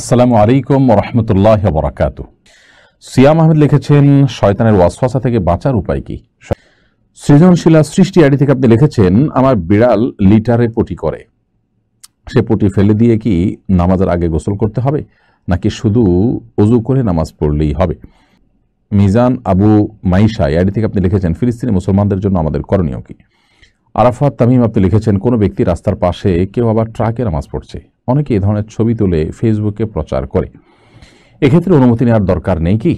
আসসালামু আলাইকুম রহমতুল্লাহ বরাকাতু সিয়াম আহমেদ লিখেছেন শয়তানের ওয়াসফাসা থেকে বাঁচার উপায় কি সৃজনশীলা সৃষ্টি আইডি থেকে আপনি লিখেছেন আমার বিড়াল লিটারে পটি করে সে পটি ফেলে দিয়ে কি নামাজের আগে গোসল করতে হবে নাকি শুধু অজু করে নামাজ পড়লেই হবে মিজান আবু মাইশা এডি থেকে আপনি লিখেছেন ফিলিস্তিনি মুসলমানদের জন্য আমাদের করণীয় কী আরাফাত তামিম আপনি লিখেছেন কোনো ব্যক্তি রাস্তার পাশে কেউ আবার ট্রাকে নামাজ পড়ছে অনেকে এ ধরনের ছবি তুলে ফেসবুকে প্রচার করে এক্ষেত্রে অনুমতি নেওয়ার দরকার নেই কি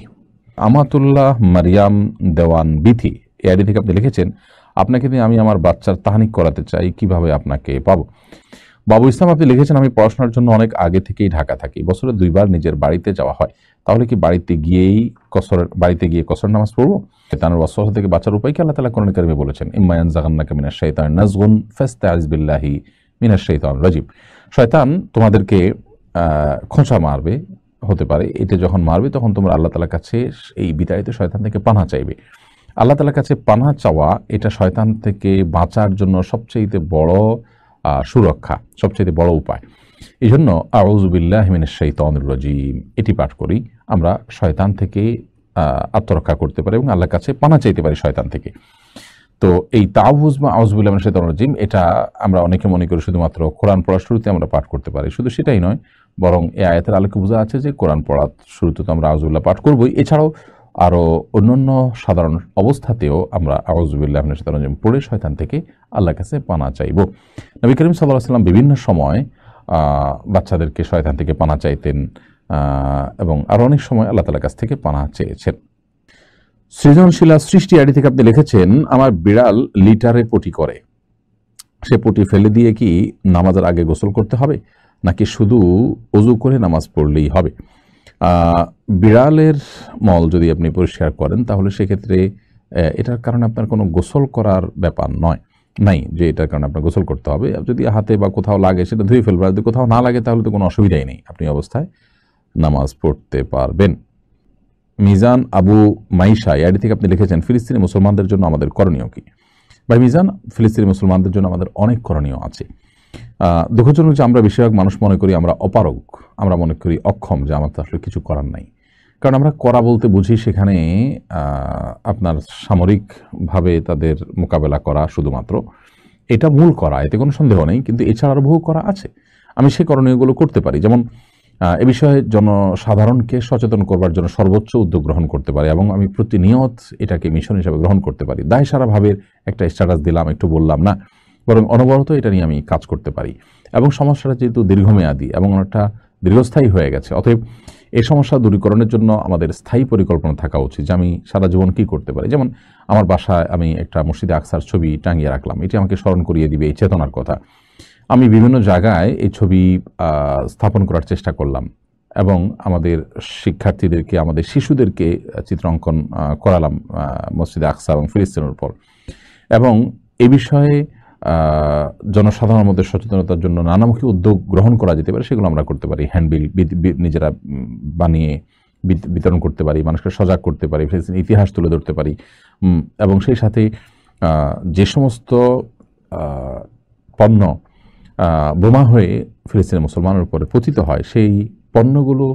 আমাতুল্লাহ মারিয়াম দেওয়ান বিথি এ আইডি থেকে আপনি লিখেছেন আপনাকে দিয়ে আমি আমার বাচ্চার তাহানিক করাতে চাই কিভাবে আপনাকে পাবো বাবু ইসলাম আপনি লিখেছেন আমি পড়াশোনার জন্য অনেক আগে থেকেই ঢাকা থাকি বছরে দুইবার নিজের বাড়িতে যাওয়া হয় তাহলে কি বাড়িতে গিয়েই কসর বাড়িতে গিয়ে কসর নামাজ পড়বো তার ওয়াসওয়াসা থেকে বাঁচার উপায় কি আল্লাহ তালা কোরআন বলেছেন ইম্মায়ান জাগান্নাকে মিনার শৈতান নাজগুন ফেস্তে আজবিল্লাহি মিনার শৈতান রাজীব শয়তান তোমাদেরকে খোঁচা মারবে হতে পারে এটা যখন মারবে তখন তোমরা আল্লাহ তালার কাছে এই বিদায়িত শয়তান থেকে পানা চাইবে আল্লাহ তালার কাছে পানা চাওয়া এটা শয়তান থেকে বাঁচার জন্য সবচেয়ে বড় সুরক্ষা সবচেয়ে বড় উপায় এই জন্য আউজুবিল্লাহমিনের শৈতানুর রাজিম এটি পাঠ করি আমরা শয়তান থেকে আত্মরক্ষা করতে পারি এবং আল্লাহর কাছে পানা চাইতে পারি শয়তান থেকে তো এই তাউজ বা আউজবুল্লাহ শৈতান রাজিম এটা আমরা অনেকে মনে করি শুধুমাত্র কোরআন পড়ার শুরুতে আমরা পাঠ করতে পারি শুধু সেটাই নয় বরং এ আয়াতের আলোকে বোঝা আছে যে কোরআন পড়ার শুরুতে তো আমরা আউজুল্লাহ পাঠ করবই এছাড়াও আরও অন্যান্য সাধারণ অবস্থাতেও আমরা আউজুবিল্লাহ সাধারণ পড়ে শয়তান থেকে আল্লাহ কাছে পানা চাইব নবী করিম সাল্লাহ সাল্লাম বিভিন্ন সময় বাচ্চাদেরকে শয়তান থেকে পানা চাইতেন এবং আরও অনেক সময় আল্লাহ তালার কাছ থেকে পানা চেয়েছেন সৃজনশীলা সৃষ্টি আইডি থেকে আপনি লিখেছেন আমার বিড়াল লিটারে পটি করে সে পটি ফেলে দিয়ে কি নামাজের আগে গোসল করতে হবে নাকি শুধু অজু করে নামাজ পড়লেই হবে বিড়ালের মল যদি আপনি পরিষ্কার করেন তাহলে সেক্ষেত্রে এটার কারণে আপনার কোনো গোসল করার ব্যাপার নয় নাই যে এটার কারণে আপনার গোসল করতে হবে যদি হাতে বা কোথাও লাগে সেটা ধুয়ে ফেলবে যদি কোথাও না লাগে তাহলে তো কোনো অসুবিধাই নেই আপনি অবস্থায় নামাজ পড়তে পারবেন মিজান আবু মাইশা ইয়ারি থেকে আপনি লিখেছেন ফিলিস্তিনি মুসলমানদের জন্য আমাদের করণীয় কি ভাই মিজান ফিলিস্তিনি মুসলমানদের জন্য আমাদের অনেক করণীয় আছে দুঃখজনক যে আমরা বেশিরভাগ মানুষ মনে করি আমরা অপারগ আমরা মনে করি অক্ষম যে আমার তো আসলে কিছু করার নাই কারণ আমরা করা বলতে বুঝি সেখানে আপনার সামরিকভাবে তাদের মোকাবেলা করা শুধুমাত্র এটা মূল করা এতে কোনো সন্দেহ নেই কিন্তু এছাড়া আরও বহু করা আছে আমি সেই করণীয়গুলো করতে পারি যেমন এ বিষয়ে জনসাধারণকে সচেতন করবার জন্য সর্বোচ্চ উদ্যোগ গ্রহণ করতে পারি এবং আমি প্রতিনিয়ত এটাকে মিশন হিসাবে গ্রহণ করতে পারি দায় সারাভাবে একটা স্ট্যাটাস দিলাম একটু বললাম না বরং অনবরত এটা নিয়ে আমি কাজ করতে পারি এবং সমস্যাটা যেহেতু দীর্ঘমেয়াদী এবং অনেকটা দীর্ঘস্থায়ী হয়ে গেছে অতএব এই সমস্যা দূরীকরণের জন্য আমাদের স্থায়ী পরিকল্পনা থাকা উচিত যে আমি সারা জীবন কি করতে পারি যেমন আমার বাসায় আমি একটা মসজিদে আকসার ছবি টাঙিয়ে রাখলাম এটি আমাকে স্মরণ করিয়ে দিবে এই চেতনার কথা আমি বিভিন্ন জায়গায় এই ছবি স্থাপন করার চেষ্টা করলাম এবং আমাদের শিক্ষার্থীদেরকে আমাদের শিশুদেরকে চিত্রাঙ্কন করালাম মসজিদে আকসা এবং ফিলিস্তিনের উপর এবং এ বিষয়ে জনসাধারণের মধ্যে সচেতনতার জন্য নানামুখী উদ্যোগ গ্রহণ করা যেতে পারে সেগুলো আমরা করতে পারি হ্যান্ডবিল নিজেরা বানিয়ে বিতরণ করতে পারি মানুষকে সজাগ করতে পারি ইতিহাস তুলে ধরতে পারি এবং সেই সাথে যে সমস্ত পণ্য বোমা হয়ে ফিলিস্তিনের মুসলমানের উপরে পতিত হয় সেই পণ্যগুলো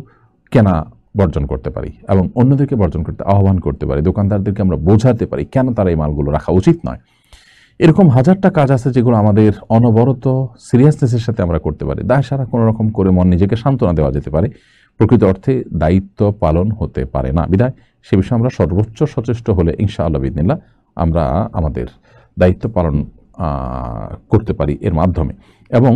কেনা বর্জন করতে পারি এবং অন্যদেরকে বর্জন করতে আহ্বান করতে পারি দোকানদারদেরকে আমরা বোঝাতে পারি কেন তারা এই মালগুলো রাখা উচিত নয় এরকম হাজারটা কাজ আছে যেগুলো আমাদের অনবরত সিরিয়াসনেসের সাথে আমরা করতে পারি দায় সারা কোনো রকম করে মন নিজেকে সান্ত্বনা দেওয়া যেতে পারে প্রকৃত অর্থে দায়িত্ব পালন হতে পারে না বিদায় সে বিষয়ে আমরা সর্বোচ্চ সচেষ্ট হলে ইনশা আল্লাহ বিদিনিল্লা আমরা আমাদের দায়িত্ব পালন করতে পারি এর মাধ্যমে এবং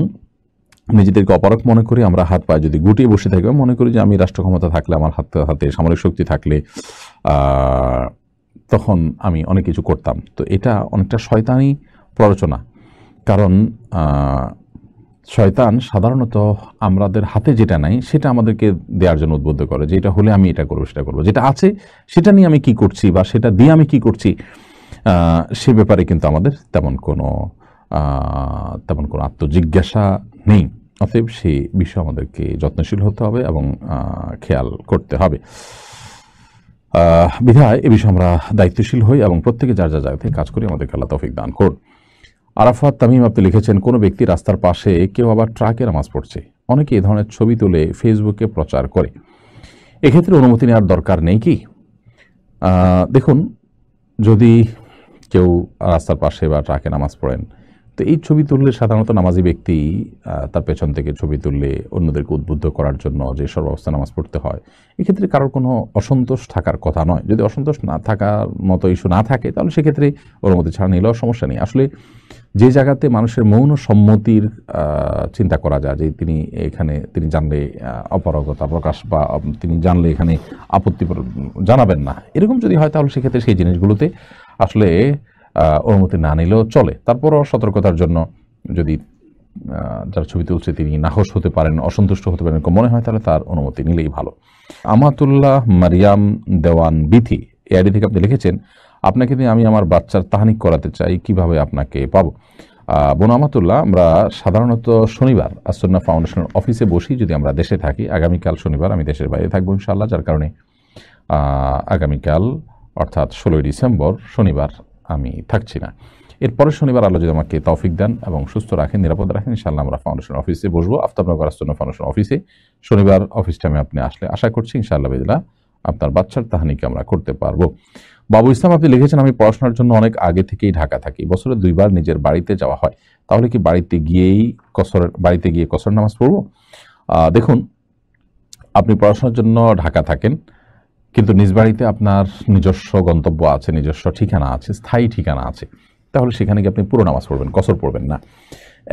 নিজেদেরকে অপারক মনে করি আমরা হাত পায়ে যদি গুটিয়ে বসে থাকি মনে করি যে আমি রাষ্ট্র ক্ষমতা থাকলে আমার হাত হাতে সামরিক শক্তি থাকলে তখন আমি অনেক কিছু করতাম তো এটা অনেকটা শয়তানি প্ররোচনা কারণ শয়তান সাধারণত আমাদের হাতে যেটা নাই সেটা আমাদেরকে দেওয়ার জন্য উদ্বুদ্ধ করে যে এটা হলে আমি এটা করবো সেটা করবো যেটা আছে সেটা নিয়ে আমি কি করছি বা সেটা দিয়ে আমি কি করছি সে ব্যাপারে কিন্তু আমাদের তেমন কোনো তেমন কোনো আত্মজিজ্ঞাসা নেই অতএব সেই বিষয়ে আমাদেরকে যত্নশীল হতে হবে এবং খেয়াল করতে হবে বিধায় এ বিষয়ে আমরা দায়িত্বশীল হই এবং প্রত্যেকে যার যা জায়গা থেকে কাজ করি আমাদেরকে আল্লাহ তফিক দান করুন আরাফাত তামিম আপনি লিখেছেন কোনো ব্যক্তি রাস্তার পাশে কেউ আবার ট্রাকে নামাজ পড়ছে অনেকে এ ধরনের ছবি তুলে ফেসবুকে প্রচার করে এক্ষেত্রে অনুমতি নেওয়ার দরকার নেই কি দেখুন যদি কেউ রাস্তার পাশে বা ট্রাকে নামাজ পড়েন তো এই ছবি তুললে সাধারণত নামাজি ব্যক্তি তার পেছন থেকে ছবি তুললে অন্যদেরকে উদ্বুদ্ধ করার জন্য যে সর্বাবস্থা নামাজ পড়তে হয় এক্ষেত্রে কারোর কোনো অসন্তোষ থাকার কথা নয় যদি অসন্তোষ না থাকার মতো ইস্যু না থাকে তাহলে সেক্ষেত্রে ওর মধ্যে ছাড়া নিলেও সমস্যা নেই আসলে যে জায়গাতে মানুষের মৌন সম্মতির চিন্তা করা যায় যে তিনি এখানে তিনি জানলে অপারগতা প্রকাশ বা তিনি জানলে এখানে আপত্তি জানাবেন না এরকম যদি হয় তাহলে সেক্ষেত্রে সেই জিনিসগুলোতে আসলে অনুমতি না নিলেও চলে তারপরও সতর্কতার জন্য যদি যার ছবি তুলছে তিনি নাহস হতে পারেন অসন্তুষ্ট হতে পারেন মনে হয় তাহলে তার অনুমতি নিলেই ভালো আমাতুল্লাহ মারিয়াম দেওয়ান বিথি এ আইডি থেকে আপনি লিখেছেন আপনাকে দিয়ে আমি আমার বাচ্চার তাহানিক করাতে চাই কিভাবে আপনাকে পাবো বোন আমাতুল্লাহ আমরা সাধারণত শনিবার আসন্না ফাউন্ডেশনের অফিসে বসি যদি আমরা দেশে থাকি আগামীকাল শনিবার আমি দেশের বাইরে থাকবো ইনশাআল্লাহ যার কারণে আগামীকাল অর্থাৎ ষোলোই ডিসেম্বর শনিবার আমি থাকছি না এরপরে শনিবার আল্লাহ যদি আমাকে তৌফিক দেন এবং সুস্থ রাখেন নিরাপদ রাখেন ইনশাল্লাহ আমরা ফাউন্ডেশন অফিসে বসবো আফতাবনগর আস্তনা ফাউন্ডেশন অফিসে শনিবার অফিস টাইমে আপনি আসলে আশা করছি ইনশাআল্লাহ বেদিলা আপনার বাচ্চার তাহানিকে আমরা করতে পারবো বাবু ইসলাম আপনি লিখেছেন আমি পড়াশোনার জন্য অনেক আগে থেকেই ঢাকা থাকি বছরে দুইবার নিজের বাড়িতে যাওয়া হয় তাহলে কি বাড়িতে গিয়েই কসর বাড়িতে গিয়ে কসর নামাজ পড়ব দেখুন আপনি পড়াশোনার জন্য ঢাকা থাকেন কিন্তু নিজ বাড়িতে আপনার নিজস্ব গন্তব্য আছে নিজস্ব ঠিকানা আছে স্থায়ী ঠিকানা আছে তাহলে সেখানে গিয়ে আপনি পুরো নামাজ পড়বেন কসর পড়বেন না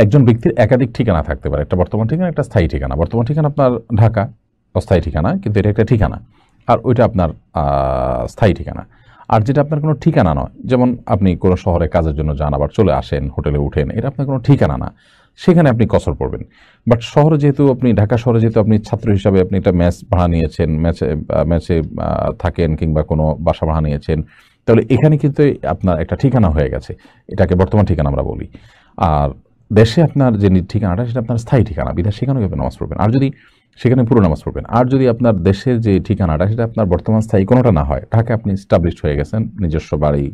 একজন ব্যক্তির একাধিক ঠিকানা থাকতে পারে একটা বর্তমান ঠিকানা একটা স্থায়ী ঠিকানা বর্তমান ঠিকানা আপনার ঢাকা অস্থায়ী ঠিকানা কিন্তু এটা একটা ঠিকানা আর ওইটা আপনার স্থায়ী ঠিকানা আর যেটা আপনার কোনো ঠিকানা নয় যেমন আপনি কোনো শহরে কাজের জন্য যান আবার চলে আসেন হোটেলে উঠেন এটা আপনার কোনো ঠিকানা না সেখানে আপনি কসর পড়বেন বাট শহরে যেহেতু আপনি ঢাকা শহরে যেহেতু আপনি ছাত্র হিসাবে আপনি একটা ম্যাচ ভাড়া নিয়েছেন ম্যাচে ম্যাচে থাকেন কিংবা কোনো বাসা ভাড়া নিয়েছেন তাহলে এখানে কিন্তু আপনার একটা ঠিকানা হয়ে গেছে এটাকে বর্তমান ঠিকানা আমরা বলি আর দেশে আপনার যে ঠিকানাটা সেটা আপনার স্থায়ী ঠিকানা বিদেশ সেখানেও আপনি নামাজ পড়বেন আর যদি সেখানে পুরো নামাজ পড়বেন আর যদি আপনার দেশের যে ঠিকানাটা সেটা আপনার বর্তমান স্থায়ী কোনোটা না হয় ঢাকায় আপনি স্টাবলিশ হয়ে গেছেন নিজস্ব বাড়ি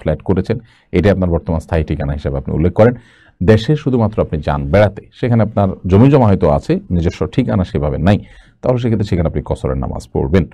ফ্ল্যাট করেছেন এটা আপনার বর্তমান স্থায়ী ঠিকানা হিসাবে আপনি উল্লেখ করেন দেশে শুধুমাত্র আপনি যান বেড়াতে সেখানে আপনার জমি জমা হয়তো আছে নিজস্ব ঠিকানা সেভাবে নাই তাহলে সেক্ষেত্রে সেখানে আপনি কসরের নামাজ পড়বেন